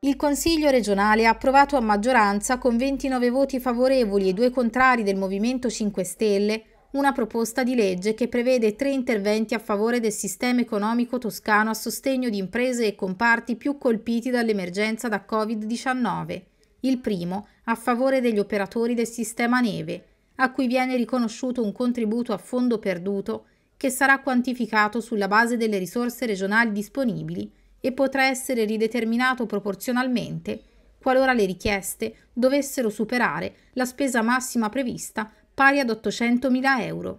Il Consiglio regionale ha approvato a maggioranza, con 29 voti favorevoli e due contrari del Movimento 5 Stelle, una proposta di legge che prevede tre interventi a favore del sistema economico toscano a sostegno di imprese e comparti più colpiti dall'emergenza da Covid-19. Il primo a favore degli operatori del sistema neve, a cui viene riconosciuto un contributo a fondo perduto che sarà quantificato sulla base delle risorse regionali disponibili e potrà essere rideterminato proporzionalmente qualora le richieste dovessero superare la spesa massima prevista pari ad 800.000 euro.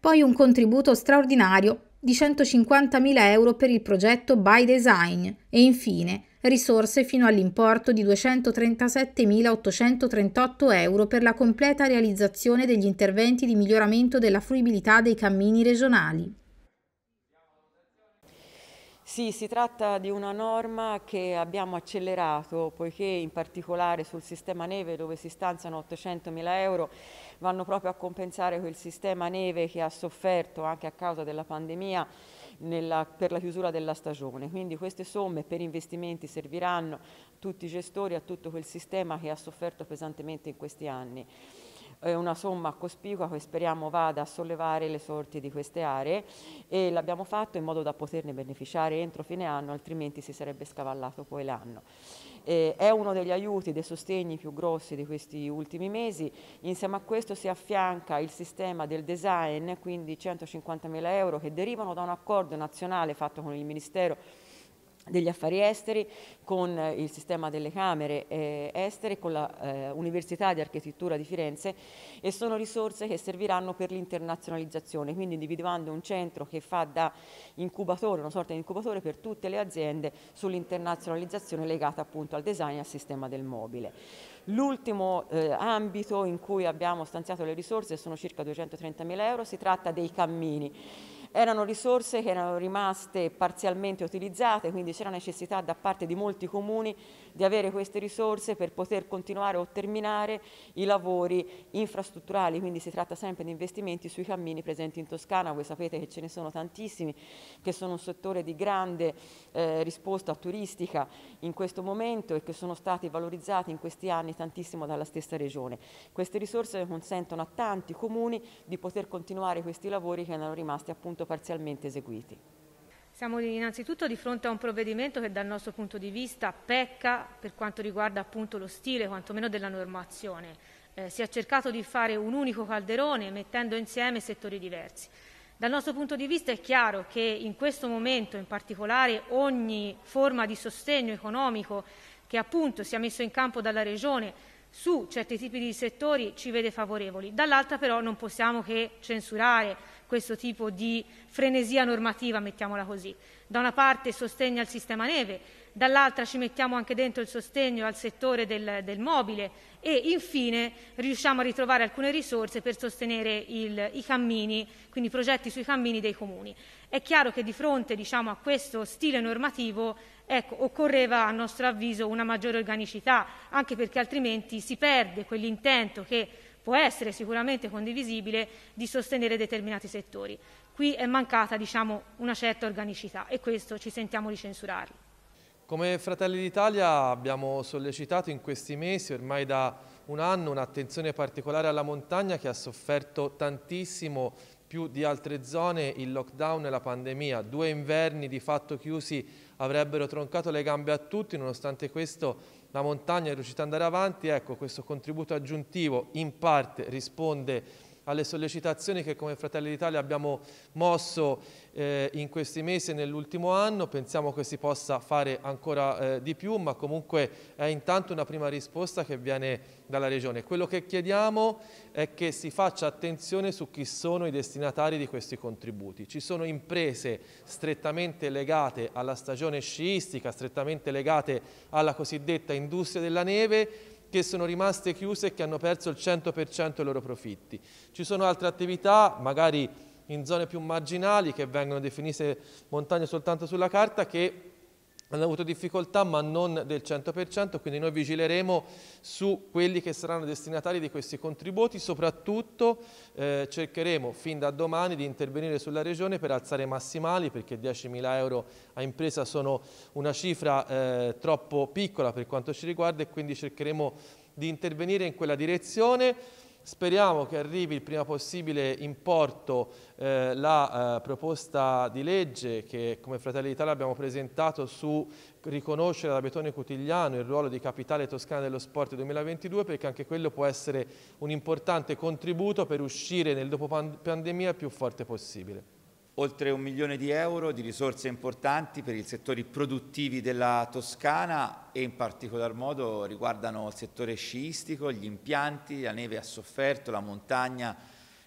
Poi un contributo straordinario di 150.000 euro per il progetto By Design e infine risorse fino all'importo di 237.838 euro per la completa realizzazione degli interventi di miglioramento della fruibilità dei cammini regionali. Sì, si tratta di una norma che abbiamo accelerato poiché in particolare sul sistema neve dove si stanziano 800.000 euro vanno proprio a compensare quel sistema neve che ha sofferto anche a causa della pandemia nella, per la chiusura della stagione. Quindi queste somme per investimenti serviranno a tutti i gestori, a tutto quel sistema che ha sofferto pesantemente in questi anni eh, una somma cospicua che speriamo vada a sollevare le sorti di queste aree e l'abbiamo fatto in modo da poterne beneficiare entro fine anno, altrimenti si sarebbe scavallato poi l'anno. Eh, è uno degli aiuti, dei sostegni più grossi di questi ultimi mesi. Insieme a questo si affianca il sistema del design, quindi 150.000 euro che derivano da un accordo nazionale fatto con il Ministero degli affari esteri, con eh, il sistema delle camere eh, estere, con l'Università eh, di Architettura di Firenze e sono risorse che serviranno per l'internazionalizzazione, quindi individuando un centro che fa da incubatore, una sorta di incubatore per tutte le aziende sull'internazionalizzazione legata appunto al design e al sistema del mobile. L'ultimo eh, ambito in cui abbiamo stanziato le risorse sono circa 230 mila euro, si tratta dei cammini erano risorse che erano rimaste parzialmente utilizzate, quindi c'era necessità da parte di molti comuni di avere queste risorse per poter continuare o terminare i lavori infrastrutturali, quindi si tratta sempre di investimenti sui cammini presenti in Toscana, voi sapete che ce ne sono tantissimi, che sono un settore di grande eh, risposta turistica in questo momento e che sono stati valorizzati in questi anni tantissimo dalla stessa regione. Queste risorse consentono a tanti comuni di poter continuare questi lavori che erano rimasti appunto parzialmente eseguiti. Siamo innanzitutto di fronte a un provvedimento che dal nostro punto di vista pecca per quanto riguarda appunto lo stile, quantomeno della normazione. Eh, si è cercato di fare un unico calderone mettendo insieme settori diversi. Dal nostro punto di vista è chiaro che in questo momento in particolare ogni forma di sostegno economico che appunto sia messo in campo dalla Regione su certi tipi di settori ci vede favorevoli. Dall'altra però non possiamo che censurare questo tipo di frenesia normativa, mettiamola così. Da una parte sostegno al sistema neve, dall'altra ci mettiamo anche dentro il sostegno al settore del, del mobile e infine riusciamo a ritrovare alcune risorse per sostenere il, i cammini, quindi i progetti sui cammini dei comuni. È chiaro che di fronte diciamo, a questo stile normativo ecco, occorreva a nostro avviso una maggiore organicità, anche perché altrimenti si perde quell'intento che può essere sicuramente condivisibile, di sostenere determinati settori. Qui è mancata diciamo, una certa organicità e questo ci sentiamo di censurarlo. Come Fratelli d'Italia abbiamo sollecitato in questi mesi, ormai da un anno, un'attenzione particolare alla montagna che ha sofferto tantissimo più di altre zone il lockdown e la pandemia. Due inverni di fatto chiusi avrebbero troncato le gambe a tutti, nonostante questo la montagna è riuscita ad andare avanti, ecco questo contributo aggiuntivo in parte risponde alle sollecitazioni che come Fratelli d'Italia abbiamo mosso eh, in questi mesi e nell'ultimo anno, pensiamo che si possa fare ancora eh, di più, ma comunque è intanto una prima risposta che viene dalla Regione. Quello che chiediamo è che si faccia attenzione su chi sono i destinatari di questi contributi. Ci sono imprese strettamente legate alla stagione sciistica, strettamente legate alla cosiddetta industria della neve, che sono rimaste chiuse e che hanno perso il 100% dei loro profitti. Ci sono altre attività, magari in zone più marginali, che vengono definite montagne soltanto sulla carta, che hanno avuto difficoltà ma non del 100%, quindi noi vigileremo su quelli che saranno destinatari di questi contributi, soprattutto eh, cercheremo fin da domani di intervenire sulla Regione per alzare i massimali perché 10.000 euro a impresa sono una cifra eh, troppo piccola per quanto ci riguarda e quindi cercheremo di intervenire in quella direzione. Speriamo che arrivi il prima possibile in porto eh, la eh, proposta di legge che come Fratelli d'Italia abbiamo presentato su riconoscere ad Betone Cotigliano il ruolo di capitale toscana dello sport 2022 perché anche quello può essere un importante contributo per uscire nel dopo pandemia più forte possibile oltre un milione di euro di risorse importanti per i settori produttivi della Toscana e in particolar modo riguardano il settore sciistico, gli impianti, la neve ha sofferto, la montagna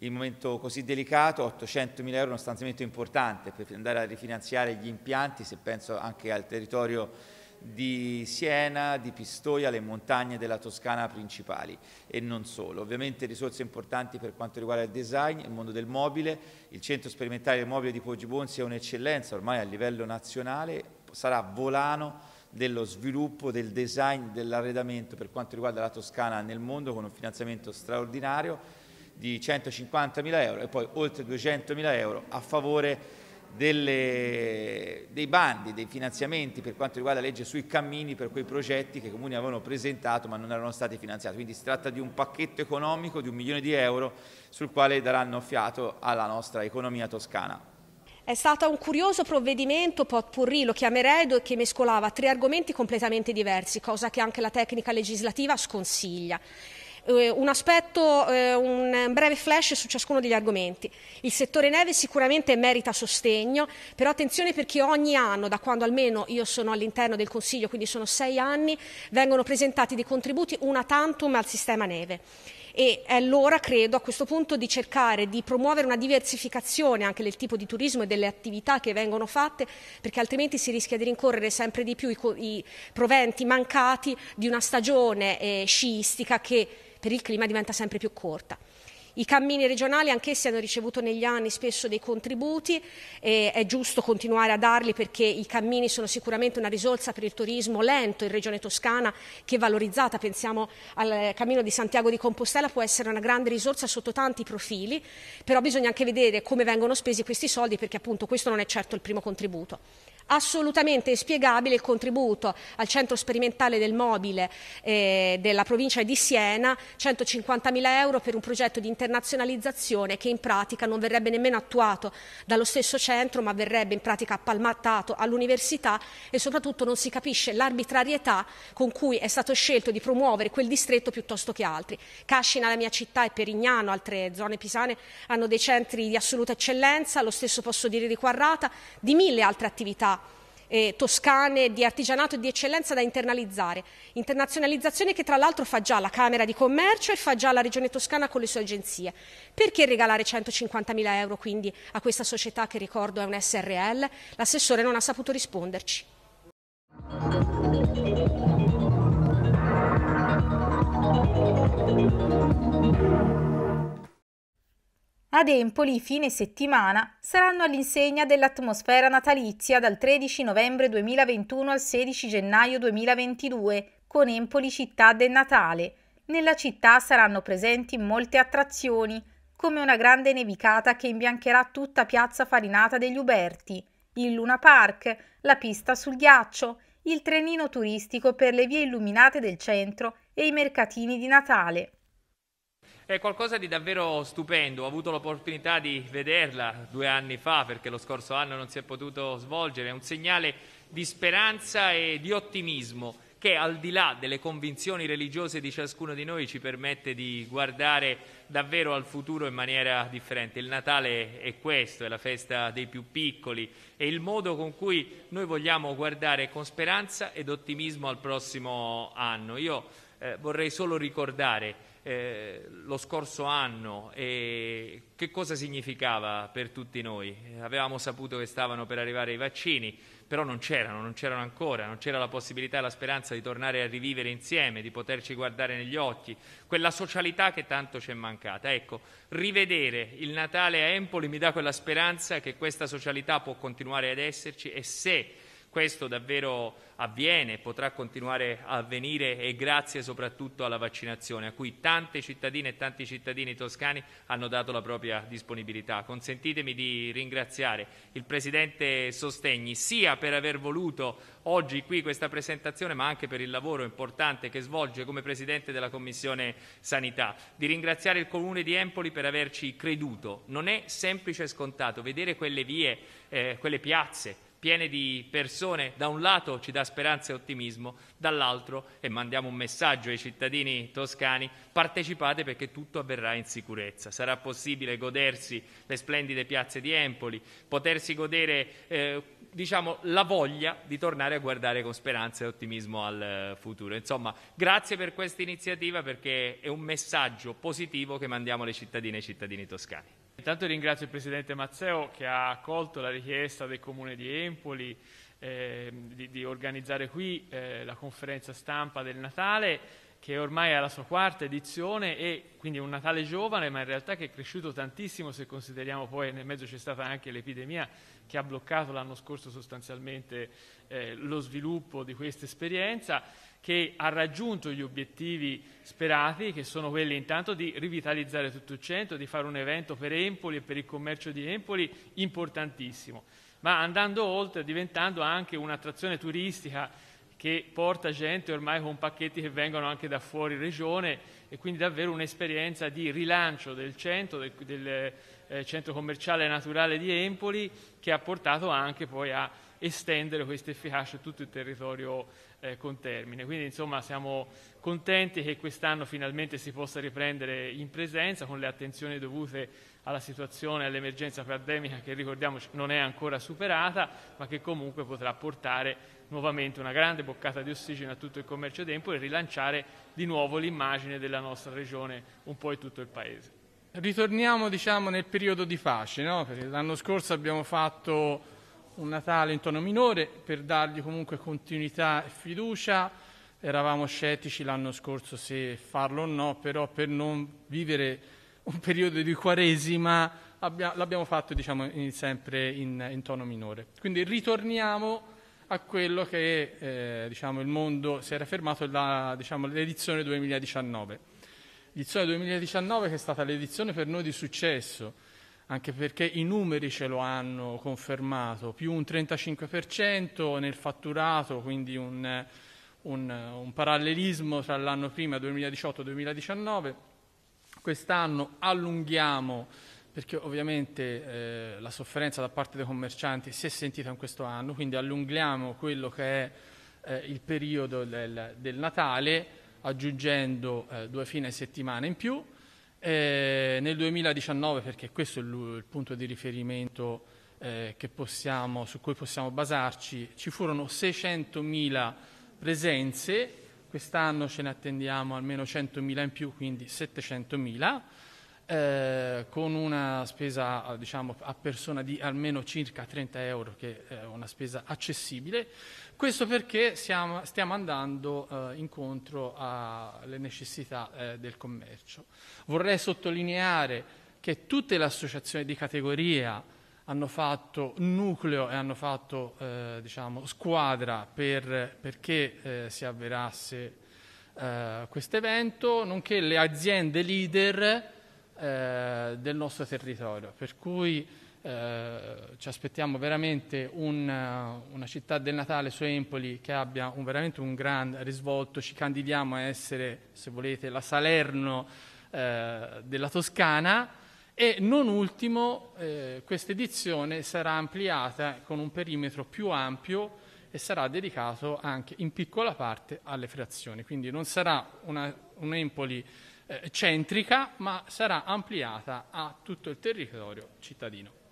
in un momento così delicato, 800 mila euro è uno stanziamento importante per andare a rifinanziare gli impianti, se penso anche al territorio di Siena, di Pistoia, le montagne della Toscana principali e non solo. Ovviamente risorse importanti per quanto riguarda il design, il mondo del mobile, il centro sperimentale del mobile di Poggi Bonsi è un'eccellenza ormai a livello nazionale, sarà volano dello sviluppo, del design, dell'arredamento per quanto riguarda la Toscana nel mondo con un finanziamento straordinario di 150 mila euro e poi oltre 200 mila euro a favore di delle, dei bandi, dei finanziamenti per quanto riguarda la legge sui cammini per quei progetti che i comuni avevano presentato ma non erano stati finanziati. Quindi si tratta di un pacchetto economico di un milione di euro sul quale daranno fiato alla nostra economia toscana. È stato un curioso provvedimento, potpourri, lo chiamerei, che mescolava tre argomenti completamente diversi, cosa che anche la tecnica legislativa sconsiglia eh, un aspetto, eh, un breve flash su ciascuno degli argomenti. Il settore neve sicuramente merita sostegno, però attenzione perché ogni anno, da quando almeno io sono all'interno del Consiglio, quindi sono sei anni, vengono presentati dei contributi una tantum al sistema neve e è l'ora, credo, a questo punto di cercare di promuovere una diversificazione anche del tipo di turismo e delle attività che vengono fatte, perché altrimenti si rischia di rincorrere sempre di più i, i proventi mancati di una stagione eh, sciistica che per il clima diventa sempre più corta. I cammini regionali anch'essi hanno ricevuto negli anni spesso dei contributi e è giusto continuare a darli perché i cammini sono sicuramente una risorsa per il turismo lento in Regione Toscana che è valorizzata. Pensiamo al cammino di Santiago di Compostela può essere una grande risorsa sotto tanti profili, però bisogna anche vedere come vengono spesi questi soldi perché appunto questo non è certo il primo contributo. Assolutamente inspiegabile il contributo al centro sperimentale del mobile eh, della provincia di Siena, 150.000 euro per un progetto di internazionalizzazione che in pratica non verrebbe nemmeno attuato dallo stesso centro ma verrebbe in pratica appalmattato all'università e soprattutto non si capisce l'arbitrarietà con cui è stato scelto di promuovere quel distretto piuttosto che altri. Cascina, la mia città, e Perignano, altre zone pisane, hanno dei centri di assoluta eccellenza, lo stesso posso dire di Quarrata, di mille altre attività eh, toscane di artigianato e di eccellenza da internalizzare. Internazionalizzazione che tra l'altro fa già la Camera di Commercio e fa già la Regione Toscana con le sue agenzie. Perché regalare 150.000 euro quindi a questa società che ricordo è un SRL? L'assessore non ha saputo risponderci. Thank you. Ad Empoli, fine settimana, saranno all'insegna dell'atmosfera natalizia dal 13 novembre 2021 al 16 gennaio 2022, con Empoli Città del Natale. Nella città saranno presenti molte attrazioni, come una grande nevicata che imbiancherà tutta piazza Farinata degli Uberti, il Luna Park, la pista sul ghiaccio, il trenino turistico per le vie illuminate del centro e i mercatini di Natale. È qualcosa di davvero stupendo, ho avuto l'opportunità di vederla due anni fa perché lo scorso anno non si è potuto svolgere, è un segnale di speranza e di ottimismo che al di là delle convinzioni religiose di ciascuno di noi ci permette di guardare davvero al futuro in maniera differente. Il Natale è questo, è la festa dei più piccoli, è il modo con cui noi vogliamo guardare con speranza ed ottimismo al prossimo anno. Io eh, vorrei solo ricordare eh, lo scorso anno e che cosa significava per tutti noi. Avevamo saputo che stavano per arrivare i vaccini, però non c'erano, non c'erano ancora, non c'era la possibilità e la speranza di tornare a rivivere insieme, di poterci guardare negli occhi, quella socialità che tanto ci è mancata. Ecco, rivedere il Natale a Empoli mi dà quella speranza che questa socialità può continuare ad esserci e se questo davvero avviene e potrà continuare a avvenire e grazie soprattutto alla vaccinazione a cui tante cittadine e tanti cittadini toscani hanno dato la propria disponibilità. Consentitemi di ringraziare il Presidente Sostegni sia per aver voluto oggi qui questa presentazione ma anche per il lavoro importante che svolge come Presidente della Commissione Sanità, di ringraziare il Comune di Empoli per averci creduto. Non è semplice e scontato vedere quelle vie, eh, quelle piazze, piene di persone, da un lato ci dà speranza e ottimismo, dall'altro, e mandiamo un messaggio ai cittadini toscani, partecipate perché tutto avverrà in sicurezza. Sarà possibile godersi le splendide piazze di Empoli, potersi godere eh, diciamo, la voglia di tornare a guardare con speranza e ottimismo al eh, futuro. Insomma, grazie per questa iniziativa perché è un messaggio positivo che mandiamo alle cittadine e ai cittadini toscani. Intanto ringrazio il Presidente Mazzeo che ha accolto la richiesta del Comune di Empoli eh, di, di, organizzare qui eh, la conferenza stampa del Natale che ormai è alla sua quarta edizione e quindi un Natale giovane, ma in realtà che è cresciuto tantissimo se consideriamo poi nel mezzo c'è stata anche l'epidemia che ha bloccato l'anno scorso sostanzialmente eh, lo sviluppo di questa esperienza, che ha raggiunto gli obiettivi sperati, che sono quelli intanto di rivitalizzare tutto il centro, di fare un evento per Empoli e per il commercio di Empoli importantissimo, ma andando oltre, diventando anche un'attrazione turistica che porta gente ormai con pacchetti che vengono anche da fuori regione e quindi davvero un'esperienza di rilancio del centro, del, del eh, centro commerciale naturale di Empoli che ha portato anche poi a estendere questa efficacia a tutto il territorio eh, con termine. Quindi insomma siamo contenti che quest'anno finalmente si possa riprendere in presenza con le attenzioni dovute alla situazione all'emergenza pandemica che ricordiamo non è ancora superata ma che comunque potrà portare nuovamente una grande boccata di ossigeno a tutto il commercio d'Empo e rilanciare di nuovo l'immagine della nostra regione un po' in tutto il paese. Ritorniamo diciamo, nel periodo di pace, no? l'anno scorso abbiamo fatto un Natale in tono minore per dargli comunque continuità e fiducia, eravamo scettici l'anno scorso se farlo o no, però per non vivere un periodo di quaresima l'abbiamo fatto diciamo, in, sempre in, in tono minore. Quindi ritorniamo a quello che eh, diciamo, il mondo si era fermato diciamo, l'edizione diciamo, 2019. L'edizione 2019 che è stata l'edizione per noi di successo, anche perché i numeri ce lo hanno confermato, più un 35% nel fatturato, quindi un, un, un parallelismo tra l'anno prima 2018 e 2019. Quest'anno allunghiamo perché ovviamente eh, la sofferenza da parte dei commercianti si è sentita in questo anno, quindi allunghiamo quello che è eh, il periodo del, del Natale aggiungendo eh, due fine settimana in più. Eh, nel 2019, perché questo è il, il punto di riferimento eh, possiamo, su cui possiamo basarci, ci furono 600.000 presenze, quest'anno ce ne attendiamo almeno 100.000 in più, quindi 700.000 eh, con una spesa diciamo, a persona di almeno circa 30 euro, che è una spesa accessibile. Questo perché siamo, stiamo andando eh, incontro alle necessità eh, del commercio. Vorrei sottolineare che tutte le associazioni di categoria hanno fatto nucleo e hanno fatto eh, diciamo, squadra per, perché eh, si avverasse eh, questo evento, nonché le aziende leader eh, del nostro territorio. Per cui eh, ci aspettiamo veramente un, eh, una città del Natale su Empoli che abbia un, veramente un gran risvolto. Ci candidiamo a essere, se volete, la Salerno eh, della Toscana. E non ultimo, eh, questa edizione sarà ampliata con un perimetro più ampio e sarà dedicato anche in piccola parte alle frazioni. Quindi non sarà una, un Empoli eh, centrica, ma sarà ampliata a tutto il territorio cittadino.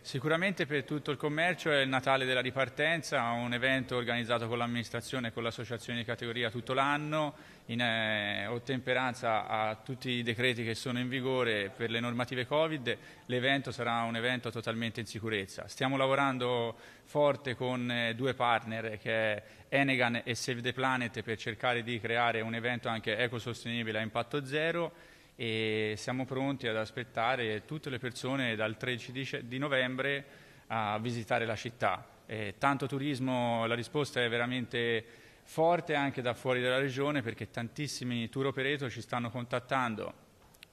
Sicuramente per tutto il commercio è il Natale della ripartenza, un evento organizzato con l'amministrazione e con l'associazione di categoria tutto l'anno, in eh, ottemperanza a tutti i decreti che sono in vigore per le normative Covid, l'evento sarà un evento totalmente in sicurezza. Stiamo lavorando forte con eh, due partner che è Enegan e Save the Planet per cercare di creare un evento anche ecosostenibile a impatto zero e siamo pronti ad aspettare tutte le persone dal 13 di novembre a visitare la città. Eh, tanto turismo, la risposta è veramente forte anche da fuori della regione perché tantissimi tour operator ci stanno contattando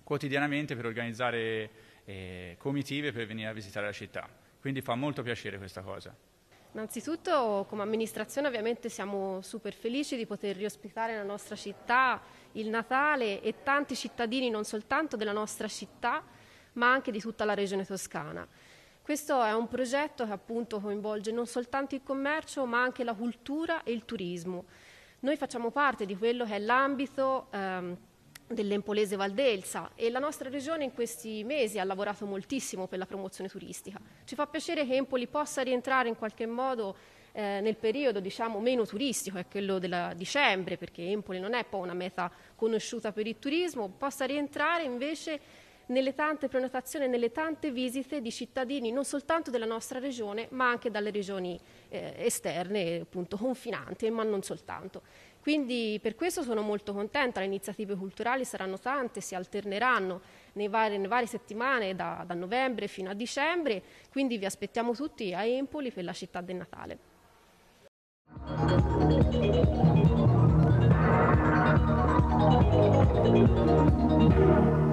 quotidianamente per organizzare eh, comitive per venire a visitare la città. Quindi fa molto piacere questa cosa. Innanzitutto come amministrazione ovviamente siamo super felici di poter riospitare la nostra città, il Natale e tanti cittadini non soltanto della nostra città ma anche di tutta la regione toscana. Questo è un progetto che appunto coinvolge non soltanto il commercio ma anche la cultura e il turismo. Noi facciamo parte di quello che è l'ambito ehm, dell'Empolese Valdelsa e la nostra regione in questi mesi ha lavorato moltissimo per la promozione turistica. Ci fa piacere che Empoli possa rientrare in qualche modo eh, nel periodo diciamo, meno turistico, è quello del dicembre, perché Empoli non è poi una meta conosciuta per il turismo, possa rientrare invece nelle tante prenotazioni, nelle tante visite di cittadini non soltanto della nostra regione ma anche dalle regioni eh, esterne, appunto confinanti, ma non soltanto. Quindi per questo sono molto contenta, le iniziative culturali saranno tante, si alterneranno nei vari, nelle varie settimane da, da novembre fino a dicembre, quindi vi aspettiamo tutti a Empoli per la città del Natale. Thank you.